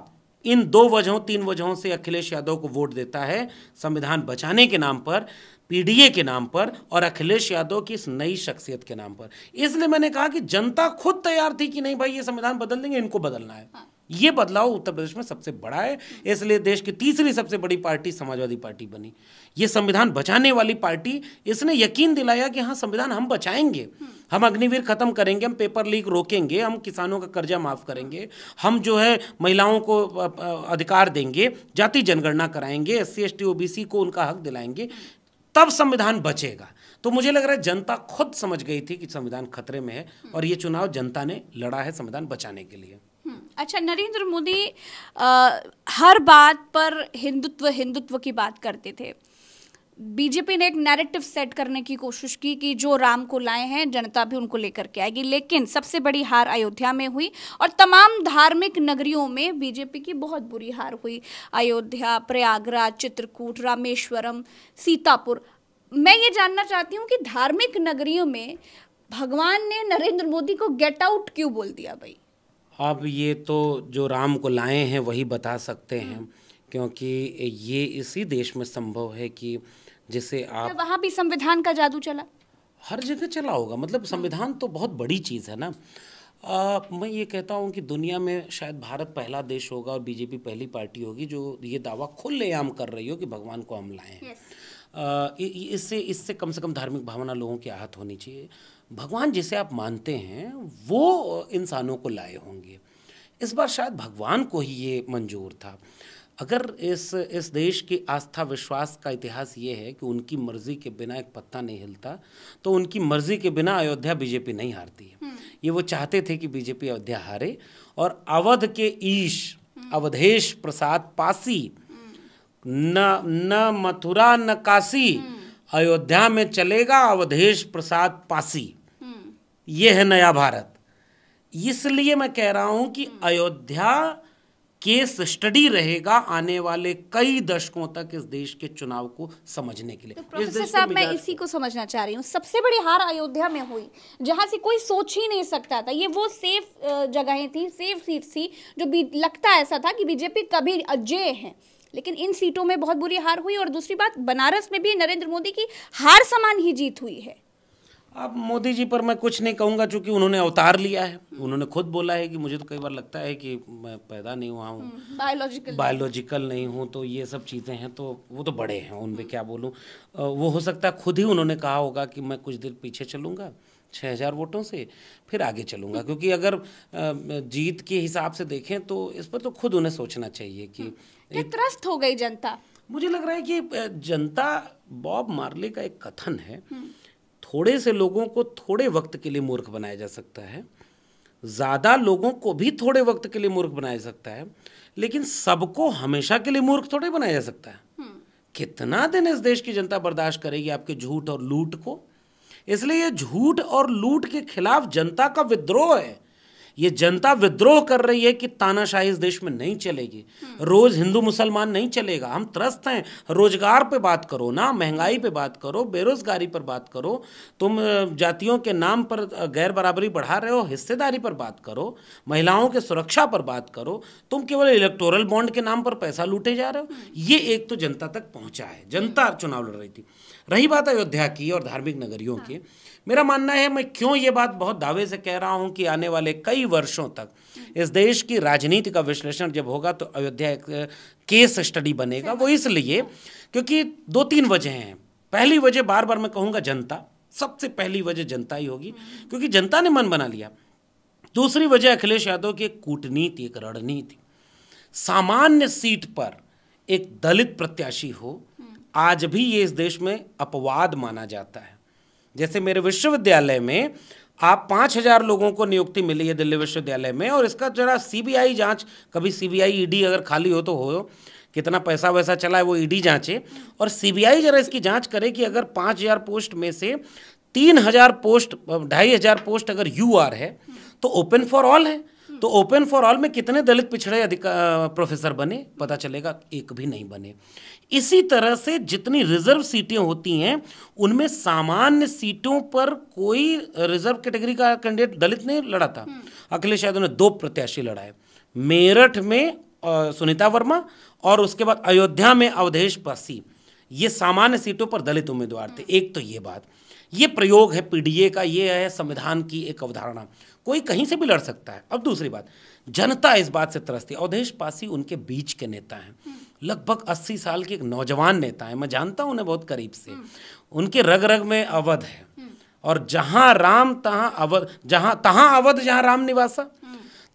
इन दो वजहों तीन वजहों से अखिलेश यादव को वोट देता है संविधान बचाने के नाम पर पीडीए के नाम पर और अखिलेश यादव की इस नई शख्सियत के नाम पर इसलिए मैंने कहा कि जनता खुद तैयार थी कि नहीं भाई ये संविधान बदल देंगे इनको बदलना है हाँ। ये बदलाव उत्तर प्रदेश में सबसे बड़ा है इसलिए देश की तीसरी सबसे बड़ी पार्टी समाजवादी पार्टी बनी ये संविधान बचाने वाली पार्टी इसने यकीन दिलाया कि हाँ संविधान हम बचाएंगे हाँ। हम अग्निवीर ख़त्म करेंगे हम पेपर लीक रोकेंगे हम किसानों का कर्जा माफ़ करेंगे हम जो है महिलाओं को अधिकार देंगे जाति जनगणना कराएंगे S C S T O B C को उनका हक दिलाएंगे तब संविधान बचेगा तो मुझे लग रहा है जनता खुद समझ गई थी कि संविधान खतरे में है और ये चुनाव जनता ने लड़ा है संविधान बचाने के लिए हम्म, अच्छा नरेंद्र मोदी हर बात पर हिंदुत्व हिंदुत्व की बात करते थे बीजेपी ने एक नैरेटिव सेट करने की कोशिश की कि जो राम को लाए हैं जनता भी उनको लेकर के आएगी लेकिन सबसे बड़ी हार अयोध्या में हुई और तमाम धार्मिक नगरियों में बीजेपी की बहुत बुरी हार हुई अयोध्या प्रयागराज चित्रकूट रामेश्वरम सीतापुर मैं ये जानना चाहती हूँ कि धार्मिक नगरियों में भगवान ने नरेंद्र मोदी को गेट आउट क्यों बोल दिया भाई अब ये तो जो राम को लाए हैं वही बता सकते हैं हम्म। क्योंकि ये इसी देश में संभव है कि जिसे आप तो वहाँ भी संविधान का जादू चला हर जगह चला होगा मतलब हाँ। संविधान तो बहुत बड़ी चीज़ है ना आ, मैं ये कहता हूँ कि दुनिया में शायद भारत पहला देश होगा और बीजेपी पहली पार्टी होगी जो ये दावा खुलेआम कर रही हो कि भगवान को हम लाए yes. इससे इससे कम से कम धार्मिक भावना लोगों की आहत होनी चाहिए भगवान जिसे आप मानते हैं वो इंसानों को लाए होंगे इस बार शायद भगवान को ही ये मंजूर था अगर इस इस देश की आस्था विश्वास का इतिहास ये है कि उनकी मर्ज़ी के बिना एक पत्ता नहीं हिलता तो उनकी मर्ज़ी के बिना अयोध्या बीजेपी नहीं हारती है हम्म। ये वो चाहते थे कि बीजेपी अयोध्या हारे और अवध के ईश हम्म। अवधेश प्रसाद पासी हम्म। न न मथुरा न काशी अयोध्या में चलेगा अवधेश प्रसाद पासी ये है नया भारत इसलिए मैं कह रहा हूं कि अयोध्या केस स्टडी रहेगा आने वाले कई दशकों तक इस देश के चुनाव को समझने के लिए तो प्रोफेसर साहब मैं इसी को समझना चाह रही हूँ सबसे बड़ी हार अयोध्या में हुई जहां से कोई सोच ही नहीं सकता था ये वो सेफ जगहें थी सेफ सीट थी जो लगता ऐसा था कि बीजेपी कभी अजय है लेकिन इन सीटों में बहुत बुरी हार हुई और दूसरी बात बनारस में भी नरेंद्र मोदी की हार समान ही जीत हुई है अब मोदी जी पर मैं कुछ नहीं कहूँगा चूंकि उन्होंने अवतार लिया है उन्होंने खुद बोला है कि मुझे तो कई बार लगता है कि मैं पैदा नहीं हुआ हूँ बायोलॉजिकल हम्म, बायोलॉजिकल नहीं हूँ तो ये सब चीज़ें हैं तो वो तो बड़े हैं उन पर हम्म। क्या बोलूँ वो हो सकता है खुद ही उन्होंने कहा होगा कि मैं कुछ देर पीछे चलूँगा छः हज़ार वोटों से फिर आगे चलूँगा हम्म। क्योंकि अगर जीत के हिसाब से देखें तो इस पर तो खुद उन्हें सोचना चाहिए कि त्रस्त हो गई जनता मुझे लग रहा है कि जनता बॉब मार्ले का एक कथन है थोड़े से लोगों को थोड़े वक्त के लिए मूर्ख बनाया जा सकता है ज़्यादा लोगों को भी थोड़े वक्त के लिए मूर्ख बनाया जा सकता है लेकिन सबको हमेशा के लिए मूर्ख थोड़े बनाया जा सकता है हम्म। कितना दिन इस देश की जनता बर्दाश्त करेगी आपके झूठ और लूट को इसलिए ये झूठ और लूट के खिलाफ जनता का विद्रोह है ये जनता विद्रोह कर रही है कि तानाशाही इस देश में नहीं चलेगी रोज हिंदू मुसलमान नहीं चलेगा हम त्रस्त हैं रोजगार पे बात करो ना महंगाई पे बात करो बेरोजगारी पर बात करो तुम जातियों के नाम पर गैर बराबरी बढ़ा रहे हो हिस्सेदारी पर बात करो महिलाओं के सुरक्षा पर बात करो तुम केवल इलेक्टोरल बॉन्ड के नाम पर पैसा लूटे जा रहे हो ये एक तो जनता तक पहुंचा है जनता चुनाव लड़ रही थी रही बात अयोध्या की और धार्मिक नगरियों हाँ। की मेरा मानना है मैं क्यों ये बात बहुत दावे से कह रहा हूँ कि आने वाले कई वर्षों तक इस देश की राजनीति का विश्लेषण जब होगा तो अयोध्या एक केस स्टडी बनेगा वो इसलिए क्योंकि दो तीन वजह हैं पहली वजह बार बार मैं कहूँगा जनता सबसे पहली वजह जनता ही होगी क्योंकि जनता ने मन बना लिया दूसरी वजह अखिलेश यादव की एक कूटनीति एक रणनीति सामान्य सीट पर एक दलित प्रत्याशी हो आज भी ये इस देश में अपवाद माना जाता है जैसे मेरे विश्वविद्यालय में आप पाँच हजार लोगों को नियुक्ति मिली है दिल्ली विश्वविद्यालय में और इसका जरा सीबीआई जांच कभी सीबीआई ईडी e अगर खाली हो तो हो कितना पैसा वैसा चला है वो ईडी e जांचे और सीबीआई जरा इसकी जांच करे कि अगर पाँच हजार पोस्ट में से तीन हजार पोस्ट ढाई हजार पोस्ट अगर यू आर है तो ओपन फॉर ऑल है तो ओपन फॉर ऑल में कितने दलित पिछड़े प्रोफेसर बने पता चलेगा एक भी नहीं बने इसी तरह से जितनी रिजर्व सीटें होती हैं उनमें सामान्य सीटों पर कोई रिजर्व कैटेगरी का कैंडिडेट दलित ने लड़ा था हम्म। अखिलेश यादव ने दो प्रत्याशी लड़ाए मेरठ में सुनीता वर्मा और उसके बाद अयोध्या में अवधेश पासी ये सामान्य सीटों पर दलित उम्मीदवार थे हम्म। एक तो ये बात ये प्रयोग है पीडीए का ये है संविधान की एक अवधारणा कोई कहीं से भी लड़ सकता है अब दूसरी बात जनता इस बात से त्रस्ती है अवधेश पासी उनके बीच के नेता हैं लगभग 80 साल के एक नौजवान नेता हैं मैं जानता हूं उन्हें बहुत करीब से उनके रग रग में अवध है और जहां राम तहां अवध जहां तहां अवध जहां राम निवासा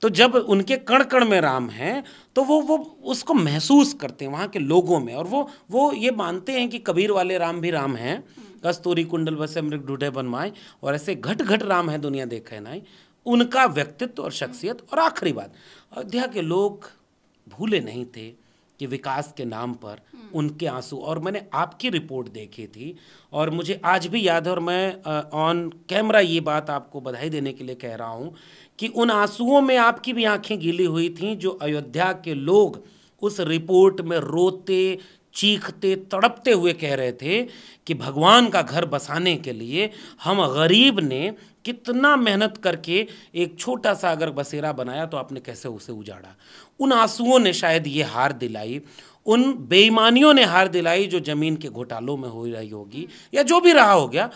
तो जब उनके कण कण में राम हैं तो वो वो उसको महसूस करते हैं वहाँ के लोगों में और वो वो ये मानते हैं कि कबीर वाले राम भी राम हैं कस्तूरी कुंडल बसे मृग ढूढ़े बनवाए और ऐसे घट घट राम है दुनिया देखे नाई उनका व्यक्तित्व और शख्सियत और आखिरी बात अयोध्या के लोग भूले नहीं थे कि विकास के नाम पर हम्म। उनके आंसू और मैंने आपकी रिपोर्ट देखी थी और मुझे आज भी याद है और मैं ऑन कैमरा ये बात आपको बधाई देने के लिए कह रहा हूँ कि उन आंसुओं में आपकी भी आंखें गीली हुई थीं जो अयोध्या के लोग उस रिपोर्ट में रोते चीखते तड़पते हुए कह रहे थे कि भगवान का घर बसाने के लिए हम गरीब ने कितना मेहनत करके एक छोटा सा अगर बसेरा बनाया तो आपने कैसे उसे उजाड़ा उन आंसुओं ने शायद ये हार दिलाई उन बेईमानियों ने हार दिलाई जो ज़मीन के घोटालों में हो रही होगी या जो भी रहा हो गया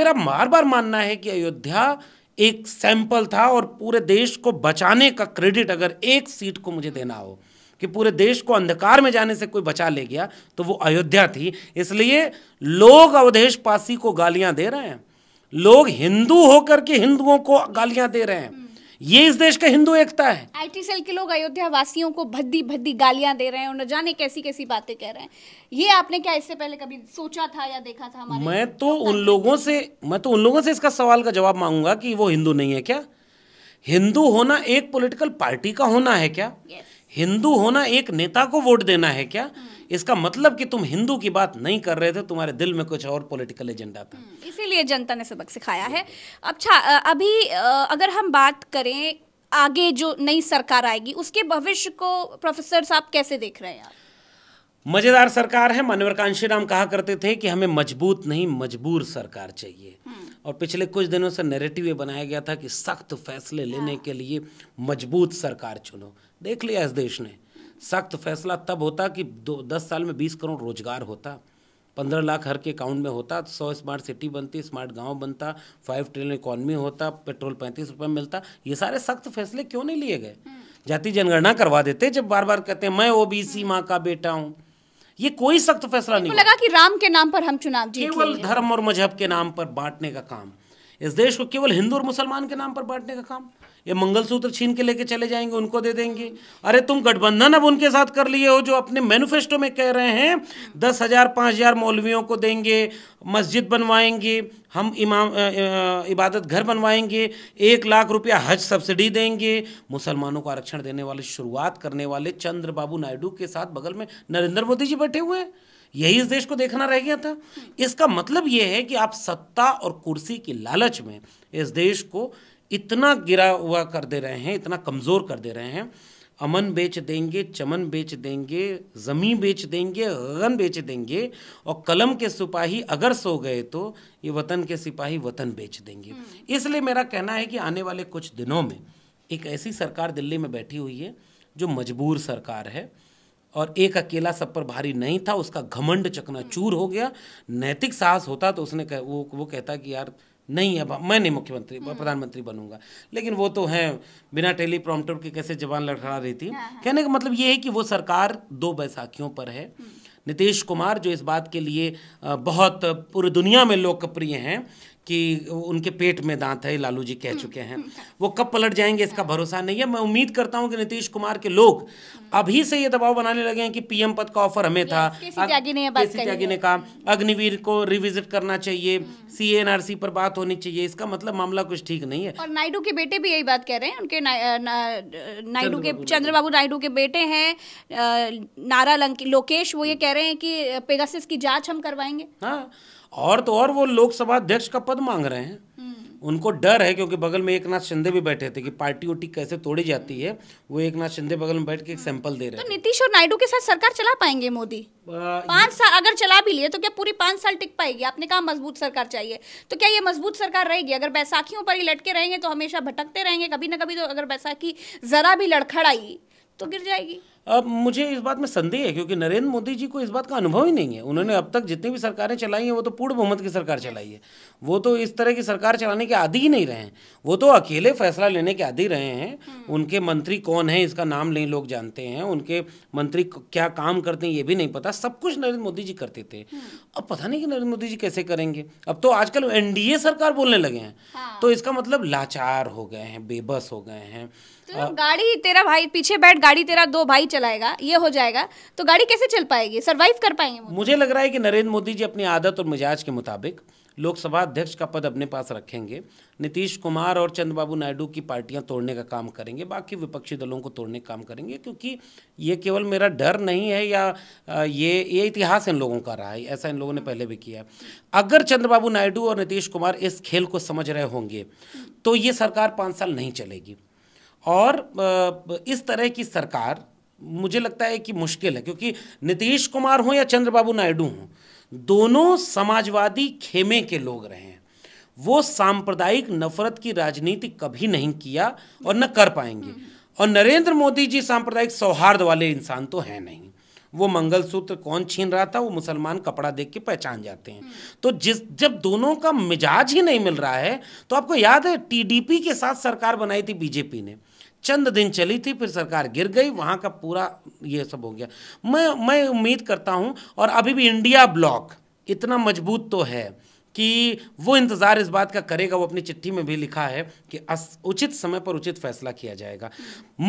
मेरा बार बार मानना है कि अयोध्या एक सैंपल था और पूरे देश को बचाने का क्रेडिट अगर एक सीट को मुझे देना हो कि पूरे देश को अंधकार में जाने से कोई बचा ले गया तो वो अयोध्या थी इसलिए लोग अवधेश पासी को गालियां दे रहे हैं लोग हिंदू होकर के हिंदुओं को गालियां दे रहे हैं हम्म। ये इस देश का हिंदू एकता है आईटी सेल के लोग अयोध्या वासियों को भद्दी भद्दी गालियां दे रहे हैं और न जाने कैसी कैसी बातें कह रहे हैं ये आपने क्या इससे पहले कभी सोचा था या देखा था हमारे मैं तो उन लोगों से मैं तो उन लोगों से इसका सवाल का जवाब मांगूंगा कि वो हिंदू नहीं है क्या हिंदू होना एक पोलिटिकल पार्टी का होना है क्या हिंदू होना एक नेता को वोट देना है क्या हम्म। इसका मतलब कि तुम हिंदू की बात नहीं कर रहे थे तुम्हारे दिल में कुछ और पॉलिटिकल एजेंडा था हम्म, इसीलिए जनता ने सबक सिखाया है अच्छा अभी अगर हम बात करें आगे जो नई सरकार आएगी उसके भविष्य को प्रोफेसर साहब कैसे देख रहे हैं मजेदार सरकार है मनोवरकांक्षी राम कहा करते थे कि हमें मजबूत नहीं मजबूर सरकार चाहिए हम्म। और पिछले कुछ दिनों से नेरेटिव ये बनाया गया था कि सख्त फैसले लेने हाँ। के लिए मजबूत सरकार चुनो देख लिया इस देश ने सख्त फैसला तब होता कि दो दस साल में बीस करोड़ रोजगार होता पंद्रह लाख हर के अकाउंट में होता तो सौ स्मार्ट सिटी बनती स्मार्ट गांव बनता फाइव ट्रिलियन इकॉनमी होता पेट्रोल पैंतीस रुपये मिलता ये सारे सख्त फैसले क्यों नहीं लिए गए हम्म। जाति जनगणना करवा देते जब बार बार कहते हैं मैं ओ बी सी हम्म। माँ का बेटा हूँ ये कोई सख्त फैसला नहीं लगा कि राम के नाम पर हम चुनाव केवल धर्म और मजहब के नाम पर बांटने का काम इस देश को केवल हिंदू और मुसलमान के नाम पर बांटने का काम ये मंगलसूत्र छीन के लेके चले जाएंगे उनको दे देंगे अरे तुम गठबंधन अब उनके साथ कर लिए हो जो अपने मैनिफेस्टो में कह रहे हैं दस हज़ार पाँच हज़ार मौलवियों को देंगे मस्जिद बनवाएंगे हम इमाम इबादत घर बनवाएंगे एक लाख रुपया हज सब्सिडी देंगे मुसलमानों को आरक्षण देने वाले शुरुआत करने वाले चंद्र बाबू नायडू के साथ बगल में नरेंद्र मोदी जी बैठे हुए हैं यही इस देश को देखना रह गया था इसका मतलब ये है कि आप सत्ता और कुर्सी की लालच में इस देश को इतना गिरा हुआ कर दे रहे हैं इतना कमज़ोर कर दे रहे हैं अमन बेच देंगे चमन बेच देंगे ज़मी बेच देंगे गगन बेच देंगे और कलम के सिपाही अगर सो गए तो ये वतन के सिपाही वतन बेच देंगे हम्म। इसलिए मेरा कहना है कि आने वाले कुछ दिनों में एक ऐसी सरकार दिल्ली में बैठी हुई है जो मजबूर सरकार है और एक अकेला सब पर भारी नहीं था उसका घमंड चकनाचूर हो गया नैतिक साहस होता तो उसने कह, वो वो कहता कि यार नहीं अब हम्म। मैं नहीं मुख्यमंत्री हम्म। प्रधानमंत्री बनूंगा लेकिन वो तो हैं बिना टेली प्रॉम्प्टर के कैसे जबान लड़खड़ा रही थी हाँ, हाँ। कहने का मतलब ये है कि वो सरकार दो बैसाखियों पर है हम्म। नीतीश कुमार जो इस बात के लिए बहुत पूरी दुनिया में लोकप्रिय हैं कि उनके पेट में दांत है लालू जी कह हम्म। चुके हैं वो कब पलट जाएंगे इसका हाँ। भरोसा नहीं है मैं उम्मीद करता हूं कि नीतीश कुमार के लोग हाँ। अभी से ये दबाव बनाने लगे हैं कि पीएम पद का ऑफर हमें था त्यागी ने त्यागी ने कहा अग्निवीर को रिविजिट करना चाहिए सी हाँ। एनआरसी पर बात होनी चाहिए इसका मतलब मामला कुछ ठीक नहीं है और नायडू के बेटे भी यही बात कह रहे हैं उनके नायडू के चंद्रबाबू नायडू के बेटे हैं नारा लंकी लोकेश वो ये हम्म। कह रहे हैं कि पेगासिस की जांच हम करवाएंगे हाँ और तो और वो लोकसभा अध्यक्ष का पद मांग रहे हैं हम्म। उनको डर है क्योंकि बगल में एक नाथ शिंदे भी बैठे थे कि पार्टी उटी कैसे तोड़ी जाती है वो एक नाथ शिंदे बगल में बैठ के एक हाँ। सैंपल दे रहे तो नीतीश और नायडू के साथ सरकार चला पाएंगे मोदी पांच साल अगर चला भी लिए तो क्या पूरी पांच साल टिक पाएगी आपने कहा मजबूत सरकार चाहिए तो क्या ये मजबूत सरकार रहेगी अगर बैसाखियों पर ही लटके रहेंगे तो हमेशा भटकते रहेंगे कभी ना कभी तो अगर बैसाखी जरा भी आई तो गिर जाएगी अब मुझे इस बात में संदेह है क्योंकि नरेंद्र मोदी जी को इस बात का अनुभव ही नहीं है उन्होंने अब तक जितनी भी सरकारें चलाई हैं वो तो पूर्ण बहुमत की सरकार चलाई है वो तो इस तरह की सरकार चलाने के आदि ही नहीं रहे हैं वो तो अकेले फैसला लेने के आदि रहे हैं हम्म। उनके मंत्री कौन है इसका नाम नहीं लोग जानते हैं उनके मंत्री क्या काम करते हैं ये भी नहीं पता सब कुछ नरेंद्र मोदी जी करते थे हम्म। अब पता नहीं कि नरेंद्र मोदी जी कैसे करेंगे अब तो आजकल एनडीए सरकार बोलने लगे हैं हाँ। तो इसका मतलब लाचार हो गए हैं बेबस हो गए हैं तो गाड़ी तेरा भाई पीछे बैठ गाड़ी तेरा दो भाई चलाएगा ये हो जाएगा तो गाड़ी कैसे चल पाएगी सरवाइव कर पाएंगे मुझे लग रहा है कि नरेंद्र मोदी जी अपनी आदत और मिजाज के मुताबिक लोकसभा अध्यक्ष का पद अपने पास रखेंगे नीतीश कुमार और चंद्रबाबू नायडू की पार्टियां तोड़ने का काम करेंगे बाकी विपक्षी दलों को तोड़ने का काम करेंगे क्योंकि ये केवल मेरा डर नहीं है या ये ये इतिहास इन लोगों का रहा है ऐसा इन लोगों ने पहले भी किया है अगर चंद्रबाबू नायडू और नीतीश कुमार इस खेल को समझ रहे होंगे तो ये सरकार पाँच साल नहीं चलेगी और इस तरह की सरकार मुझे लगता है कि मुश्किल है क्योंकि नीतीश कुमार हों या चंद्रबाबू नायडू हों दोनों समाजवादी खेमे के लोग रहे हैं वो सांप्रदायिक नफरत की राजनीति कभी नहीं किया और न कर पाएंगे और नरेंद्र मोदी जी सांप्रदायिक सौहार्द वाले इंसान तो हैं नहीं वो मंगलसूत्र कौन छीन रहा था वो मुसलमान कपड़ा देख के पहचान जाते हैं तो जिस जब दोनों का मिजाज ही नहीं मिल रहा है तो आपको याद है टीडीपी के साथ सरकार बनाई थी बीजेपी ने चंद दिन चली थी फिर सरकार गिर गई वहाँ का पूरा ये सब हो गया मैं मैं उम्मीद करता हूँ और अभी भी इंडिया ब्लॉक इतना मजबूत तो है कि वो इंतज़ार इस बात का करेगा वो अपनी चिट्ठी में भी लिखा है कि उचित समय पर उचित फैसला किया जाएगा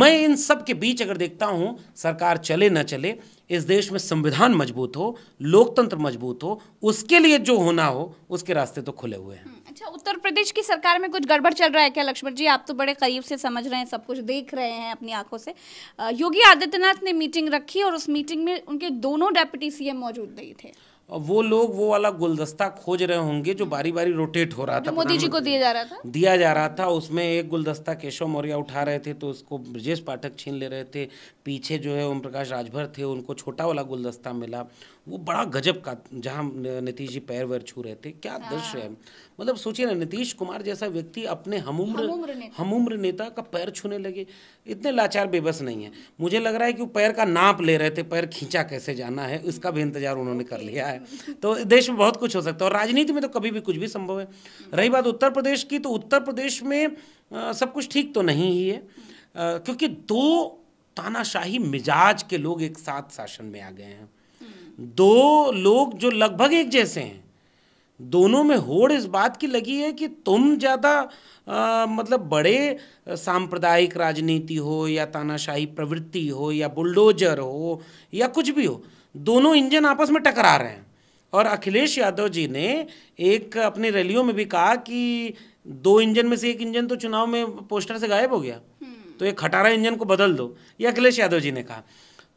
मैं इन सब के बीच अगर देखता हूँ सरकार चले ना चले इस देश में संविधान मजबूत हो लोकतंत्र मजबूत हो उसके लिए जो होना हो उसके रास्ते तो खुले हुए हैं अच्छा उत्तर प्रदेश की सरकार में कुछ गड़बड़ चल रहा है क्या लक्ष्मण जी आप तो बड़े करीब से समझ रहे हैं सब कुछ देख रहे हैं अपनी आंखों से योगी आदित्यनाथ ने मीटिंग रखी और उस मीटिंग में उनके दोनों डेप्यूटी सीएम मौजूद नहीं थे वो लोग वो वाला गुलदस्ता खोज रहे होंगे जो बारी बारी रोटेट हो रहा था मोदी जी को दिया जा रहा था दिया जा रहा था उसमें एक गुलदस्ता केशव मौर्य उठा रहे थे तो उसको ब्रजेश पाठक छीन ले रहे थे पीछे जो है ओम प्रकाश राजभर थे उनको छोटा वाला गुलदस्ता मिला वो बड़ा गजब का जहाँ नीतीश जी पैर वैर छू रहे थे क्या हाँ। दृश्य है मतलब सोचिए ना नीतीश कुमार जैसा व्यक्ति अपने हमुम्र हमुम्र नेता का पैर छूने लगे इतने लाचार बेबस नहीं है मुझे लग रहा है कि वो पैर का नाप ले रहे थे पैर खींचा कैसे जाना है इसका भी इंतजार उन्होंने कर लिया है तो देश में बहुत कुछ हो सकता है और राजनीति में तो कभी भी कुछ भी संभव है रही बात उत्तर प्रदेश की तो उत्तर प्रदेश में सब कुछ ठीक तो नहीं ही है क्योंकि दो तानाशाही मिजाज के लोग एक साथ शासन में आ गए हैं दो लोग जो लगभग एक जैसे हैं दोनों में होड़ इस बात की लगी है कि तुम ज़्यादा मतलब बड़े सांप्रदायिक राजनीति हो या तानाशाही प्रवृत्ति हो या बुलडोजर हो या कुछ भी हो दोनों इंजन आपस में टकरा रहे हैं और अखिलेश यादव जी ने एक अपनी रैलियों में भी कहा कि दो इंजन में से एक इंजन तो चुनाव में पोस्टर से गायब हो गया हम्म। तो एक खटारा इंजन को बदल दो ये अखिलेश यादव जी ने कहा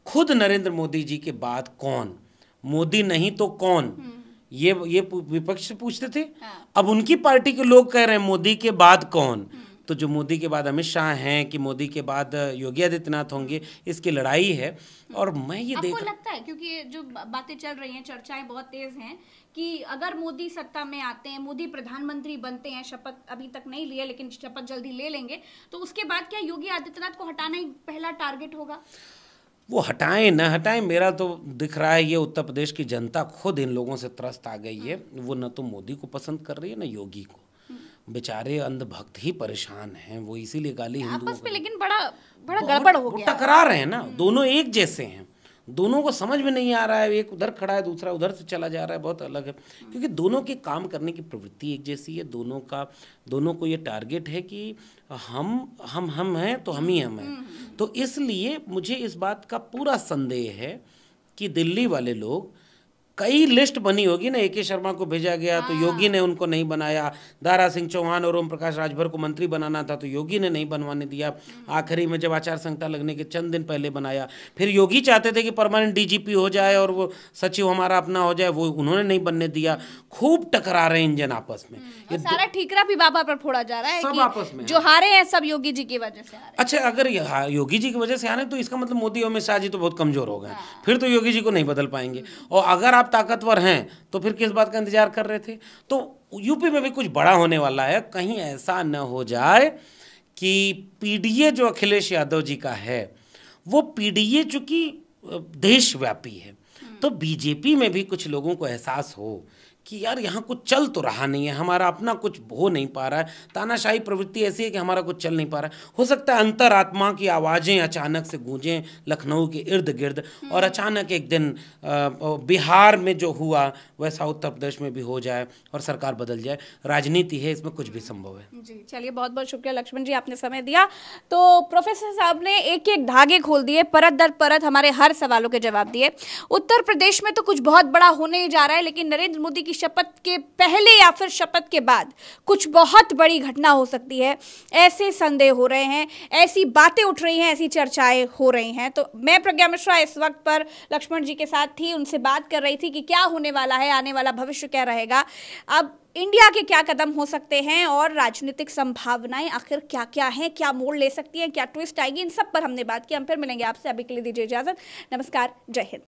खुद नरेंद्र मोदी जी के बाद कौन मोदी नहीं तो कौन हम्म। ये ये विपक्ष पूछते थे हाँ। अब उनकी पार्टी के लोग कह रहे हैं मोदी के बाद कौन हम्म। तो जो मोदी के बाद अमित शाह हैं कि मोदी के बाद योगी आदित्यनाथ होंगे इसकी लड़ाई है हम्म। और मैं ये देख लगता है क्योंकि जो बातें चल रही हैं चर्चाएं बहुत तेज हैं कि अगर मोदी सत्ता में आते हैं मोदी प्रधानमंत्री बनते हैं शपथ अभी तक नहीं लिए लेकिन शपथ जल्दी ले लेंगे तो उसके बाद क्या योगी आदित्यनाथ को हटाना ही पहला टारगेट होगा वो हटाएं ना हटाएं मेरा तो दिख रहा है ये उत्तर प्रदेश की जनता खुद इन लोगों से त्रस्त आ गई है हाँ। वो ना तो मोदी को पसंद कर रही है ना योगी को हम्म। बेचारे अंधभक्त ही परेशान हैं वो इसीलिए गाली हिंदू में लेकिन बड़ा बड़ा गड़बड़ हो गया टकरा रहे हैं ना हम्म। दोनों एक जैसे हैं दोनों को समझ में नहीं आ रहा है एक उधर खड़ा है दूसरा उधर से चला जा रहा है बहुत अलग है क्योंकि दोनों के काम करने की प्रवृत्ति एक जैसी है दोनों का दोनों को ये टारगेट है कि हम हम हम हैं तो हम ही हम हैं हम्म, हम्म, हम्म। तो इसलिए मुझे इस बात का पूरा संदेह है कि दिल्ली वाले लोग कई लिस्ट बनी होगी ना ए के शर्मा को भेजा गया तो हाँ। योगी ने उनको नहीं बनाया दारा सिंह चौहान और ओम प्रकाश राजभर को मंत्री बनाना था तो योगी ने नहीं बनवाने दिया हम्म। आखिरी में जब आचार संहिता लगने के चंद दिन पहले बनाया फिर योगी चाहते थे कि परमानेंट डीजीपी हो जाए और वो सचिव हमारा अपना हो जाए वो उन्होंने नहीं बनने दिया खूब टकरा रहे इंजन आपस में हम्म। ये सारा ठीकरा भी बाबा पर फोड़ा जा रहा है सब आपस में जो हाँ। हारे हैं सब योगी जी की वजह से अच्छा अगर हाँ, योगी जी की वजह से हारे तो इसका मतलब मोदी और अमित शाह जी तो बहुत कमजोर हो गए फिर तो योगी जी को नहीं बदल पाएंगे हम्म। और अगर आप ताकतवर हैं तो फिर किस बात का इंतजार कर रहे थे तो यूपी में भी कुछ बड़ा होने वाला है कहीं ऐसा न हो जाए कि पीडीए जो अखिलेश यादव जी का है वो पीडीए चूंकि देशव्यापी है तो बीजेपी में भी कुछ लोगों को एहसास हो कि यार यहाँ कुछ चल तो रहा नहीं है हमारा अपना कुछ हो नहीं पा रहा है तानाशाही प्रवृत्ति ऐसी है कि हमारा कुछ चल नहीं पा रहा है हो सकता है अंतरात्मा की आवाज़ें अचानक से गूंजें लखनऊ के इर्द गिर्द और हम्म। अचानक एक दिन बिहार में जो हुआ वैसा उत्तर प्रदेश में भी हो जाए और सरकार बदल जाए राजनीति है इसमें कुछ भी संभव है जी चलिए बहुत बहुत शुक्रिया लक्ष्मण जी आपने समय दिया तो प्रोफेसर साहब ने एक एक धागे खोल दिए परत दर परत हमारे हर सवालों के जवाब दिए उत्तर प्रदेश में तो कुछ बहुत बड़ा होने जा रहा है लेकिन नरेंद्र मोदी की शपथ के पहले या फिर शपथ के बाद कुछ बहुत बड़ी घटना हो सकती है ऐसे संदेह हो रहे हैं ऐसी बातें उठ रही हैं ऐसी चर्चाएं हो रही हैं तो मैं प्रज्ञा मिश्रा इस वक्त पर लक्ष्मण जी के साथ थी उनसे बात कर रही थी कि क्या होने वाला है आने वाला भविष्य क्या रहेगा अब इंडिया के क्या कदम हो सकते हैं और राजनीतिक संभावनाएं आखिर क्या क्या हैं क्या मोड़ ले सकती हैं क्या ट्विस्ट आएगी इन सब पर हमने बात की हम फिर मिलेंगे आपसे अभी के लिए दीजिए इजाजत नमस्कार जय हिंद